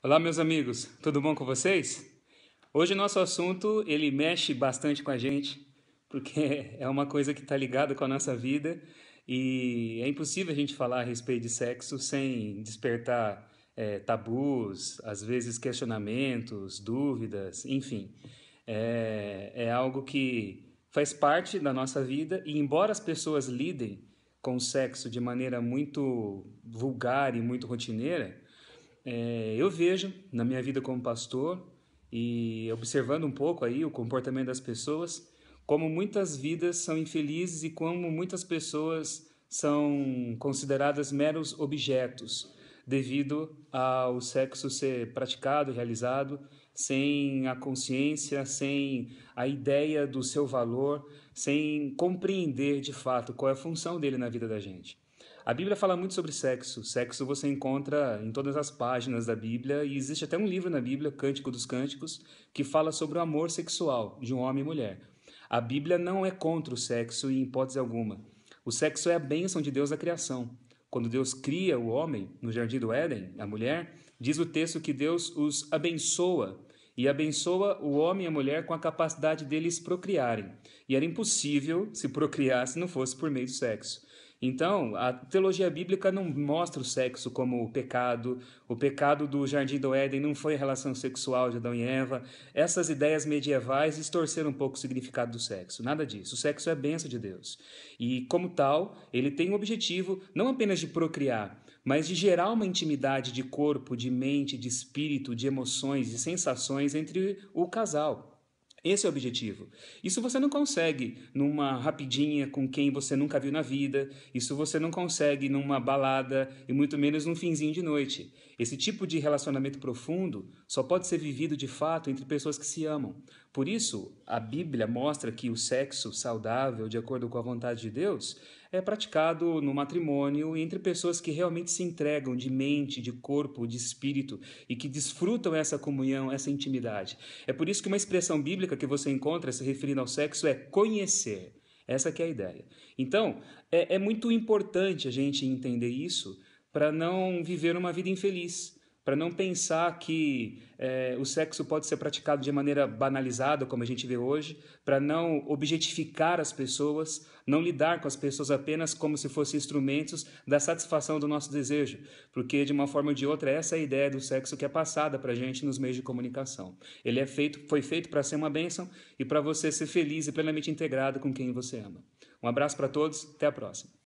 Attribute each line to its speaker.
Speaker 1: Olá, meus amigos, tudo bom com vocês? Hoje nosso assunto ele mexe bastante com a gente, porque é uma coisa que está ligada com a nossa vida e é impossível a gente falar a respeito de sexo sem despertar é, tabus, às vezes questionamentos, dúvidas, enfim. É, é algo que faz parte da nossa vida e, embora as pessoas lidem com o sexo de maneira muito vulgar e muito rotineira, é, eu vejo na minha vida como pastor e observando um pouco aí o comportamento das pessoas, como muitas vidas são infelizes e como muitas pessoas são consideradas meros objetos devido ao sexo ser praticado, realizado, sem a consciência, sem a ideia do seu valor, sem compreender de fato qual é a função dele na vida da gente. A Bíblia fala muito sobre sexo. Sexo você encontra em todas as páginas da Bíblia e existe até um livro na Bíblia, Cântico dos Cânticos, que fala sobre o amor sexual de um homem e mulher. A Bíblia não é contra o sexo em hipótese alguma. O sexo é a bênção de Deus da criação. Quando Deus cria o homem no jardim do Éden, a mulher, diz o texto que Deus os abençoa e abençoa o homem e a mulher com a capacidade deles procriarem. E era impossível se procriar se não fosse por meio do sexo. Então, a teologia bíblica não mostra o sexo como o pecado, o pecado do Jardim do Éden não foi a relação sexual de Adão e Eva. Essas ideias medievais distorceram um pouco o significado do sexo. Nada disso. O sexo é a benção de Deus. E, como tal, ele tem o objetivo não apenas de procriar, mas de gerar uma intimidade de corpo, de mente, de espírito, de emoções e sensações entre o casal. Esse é o objetivo. Isso você não consegue numa rapidinha com quem você nunca viu na vida, isso você não consegue numa balada e muito menos num finzinho de noite. Esse tipo de relacionamento profundo só pode ser vivido de fato entre pessoas que se amam. Por isso, a Bíblia mostra que o sexo saudável, de acordo com a vontade de Deus, é praticado no matrimônio entre pessoas que realmente se entregam de mente, de corpo, de espírito e que desfrutam essa comunhão, essa intimidade. É por isso que uma expressão bíblica que você encontra se referindo ao sexo é conhecer. Essa que é a ideia. Então, é, é muito importante a gente entender isso para não viver uma vida infeliz para não pensar que é, o sexo pode ser praticado de maneira banalizada, como a gente vê hoje, para não objetificar as pessoas, não lidar com as pessoas apenas como se fossem instrumentos da satisfação do nosso desejo, porque de uma forma ou de outra essa é a ideia do sexo que é passada para a gente nos meios de comunicação. Ele é feito, foi feito para ser uma bênção e para você ser feliz e plenamente integrado com quem você ama. Um abraço para todos, até a próxima.